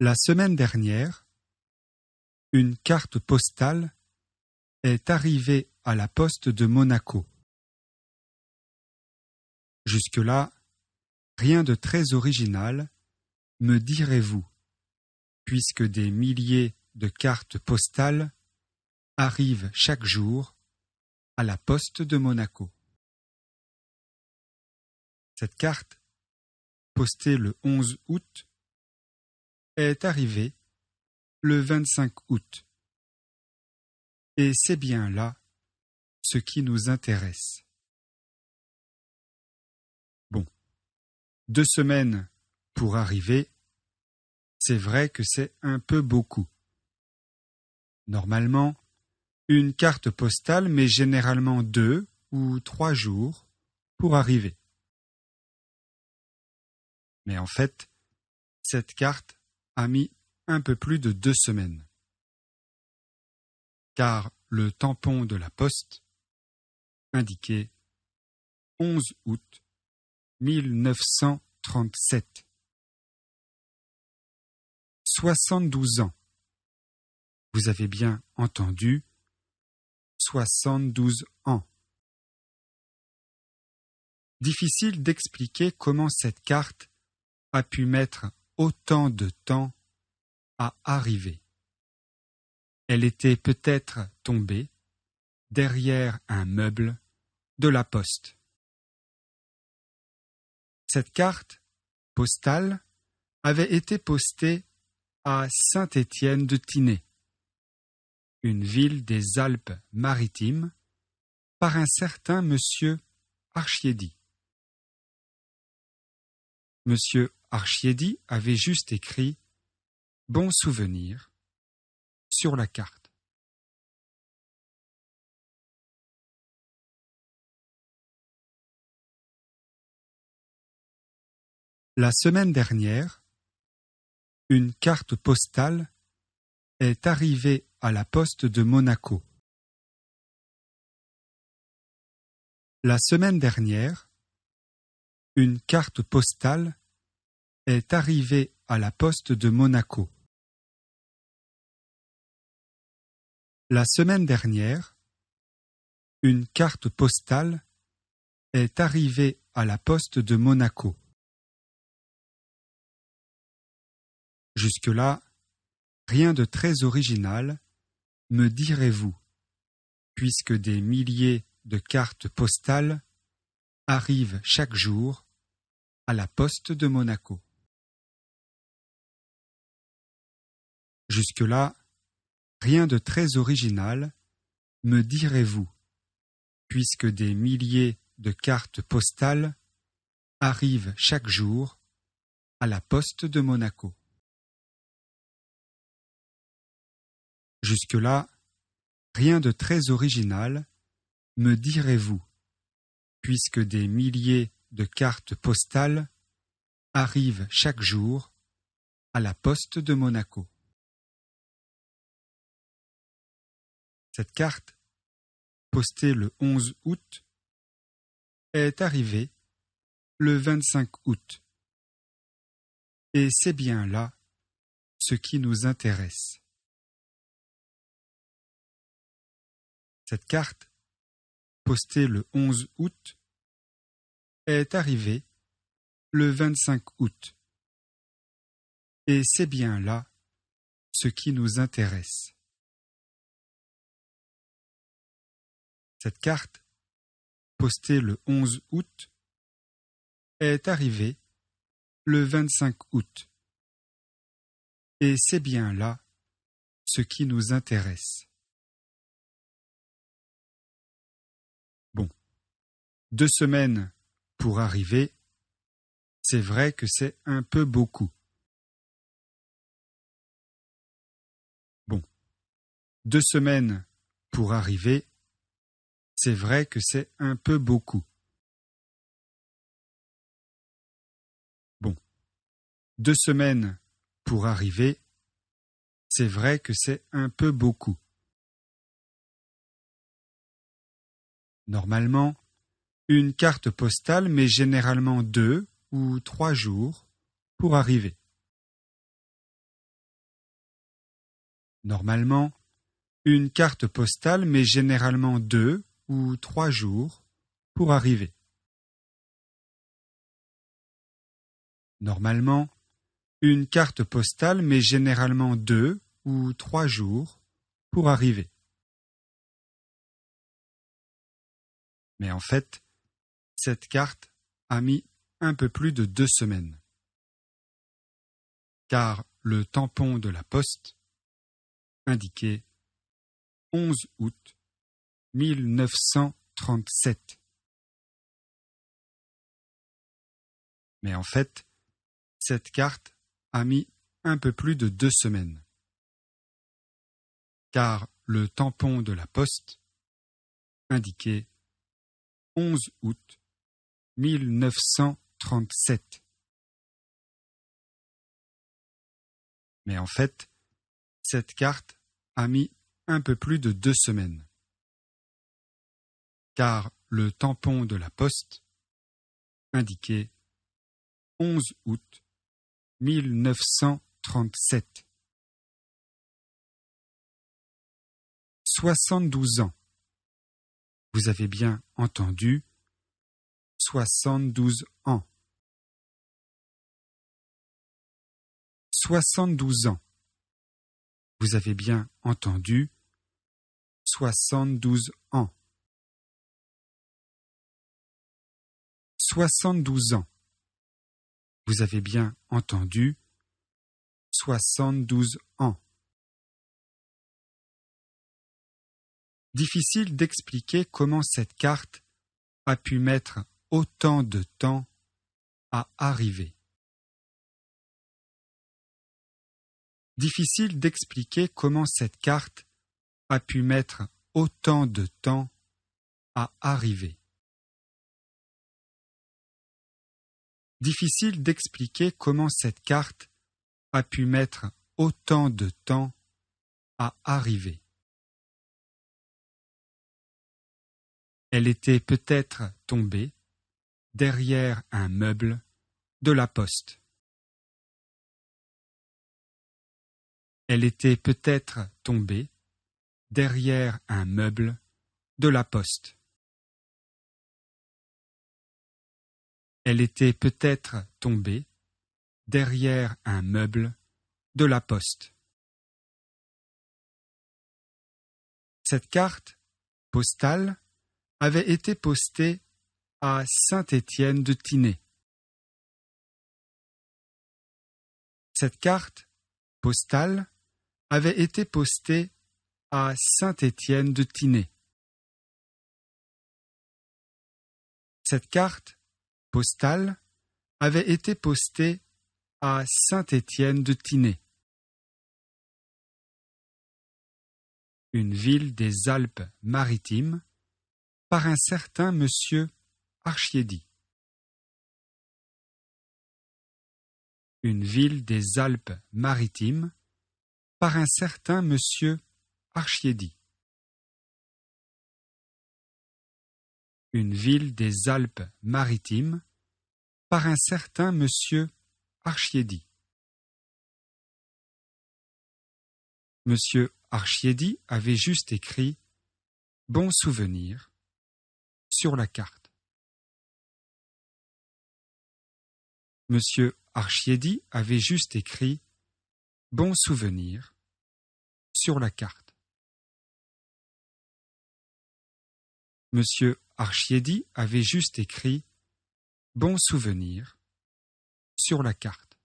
La semaine dernière, une carte postale est arrivée à la poste de Monaco. Jusque-là, rien de très original, me direz-vous, puisque des milliers de cartes postales arrivent chaque jour à la poste de Monaco. Cette carte, postée le 11 août, est arrivée le 25 août. Et c'est bien là ce qui nous intéresse. Bon, deux semaines pour arriver, c'est vrai que c'est un peu beaucoup. Normalement, une carte postale met généralement deux ou trois jours pour arriver. Mais en fait, cette carte a mis un peu plus de deux semaines. Car le tampon de la poste indiquait 11 août 1937 soixante-douze ans. Vous avez bien entendu, soixante-douze ans. Difficile d'expliquer comment cette carte a pu mettre autant de temps à arriver. Elle était peut-être tombée derrière un meuble de la poste. Cette carte postale avait été postée à Saint-Étienne de Tinée, une ville des Alpes-Maritimes, par un certain monsieur Archiedi. Monsieur Archiedi avait juste écrit Bon souvenir sur la carte. La semaine dernière, une carte postale est arrivée à la poste de Monaco. La semaine dernière, une carte postale est arrivée à la poste de Monaco. La semaine dernière, une carte postale est arrivée à la poste de Monaco. Jusque-là, rien de très original, me direz-vous, puisque des milliers de cartes postales arrivent chaque jour à la poste de Monaco. Jusque-là, rien de très original, me direz-vous, puisque des milliers de cartes postales arrivent chaque jour à la poste de Monaco. Jusque-là, rien de très original, me direz-vous, puisque des milliers de cartes postales arrivent chaque jour à la poste de Monaco. Cette carte, postée le 11 août, est arrivée le 25 août. Et c'est bien là ce qui nous intéresse. Cette carte, postée le 11 août, est arrivée le 25 août. Et c'est bien là ce qui nous intéresse. Cette carte, postée le 11 août, est arrivée le 25 août. Et c'est bien là ce qui nous intéresse. deux semaines pour arriver, c'est vrai que c'est un peu beaucoup. Bon, deux semaines pour arriver, c'est vrai que c'est un peu beaucoup. Bon, deux semaines pour arriver, c'est vrai que c'est un peu beaucoup. Normalement, une carte postale met généralement deux ou trois jours pour arriver. Normalement, une carte postale met généralement deux ou trois jours pour arriver. Normalement, une carte postale met généralement deux ou trois jours pour arriver. Mais en fait, cette carte a mis un peu plus de deux semaines. Car le tampon de la poste indiquait 11 août 1937. Mais en fait, cette carte a mis un peu plus de deux semaines. Car le tampon de la poste indiquait 11 août 1937. Mais en fait, cette carte a mis un peu plus de deux semaines. Car le tampon de la poste indiquait 11 août 1937. 72 ans. Vous avez bien entendu soixante-douze ans. Soixante-douze ans. Vous avez bien entendu soixante-douze ans. Soixante-douze ans. Vous avez bien entendu soixante-douze ans. Difficile d'expliquer comment cette carte a pu mettre autant de temps à arriver. Difficile d'expliquer comment cette carte a pu mettre autant de temps à arriver. Difficile d'expliquer comment cette carte a pu mettre autant de temps à arriver. Elle était peut-être tombée derrière un meuble, de la poste. Elle était peut-être tombée derrière un meuble, de la poste. Elle était peut-être tombée derrière un meuble, de la poste. Cette carte postale avait été postée à Saint-Étienne de Tinée. Cette carte postale avait été postée à Saint-Étienne de Tinée. Cette carte postale avait été postée à Saint-Étienne de Tinée. Une ville des Alpes-Maritimes par un certain monsieur une ville des Alpes-Maritimes par un certain monsieur Archiedi. Une ville des Alpes-Maritimes par un certain monsieur Archiedi. Monsieur Archiedi avait juste écrit Bon souvenir sur la carte. Monsieur Archiedi avait juste écrit Bon souvenir sur la carte. Monsieur Archiedi avait juste écrit Bon souvenir sur la carte.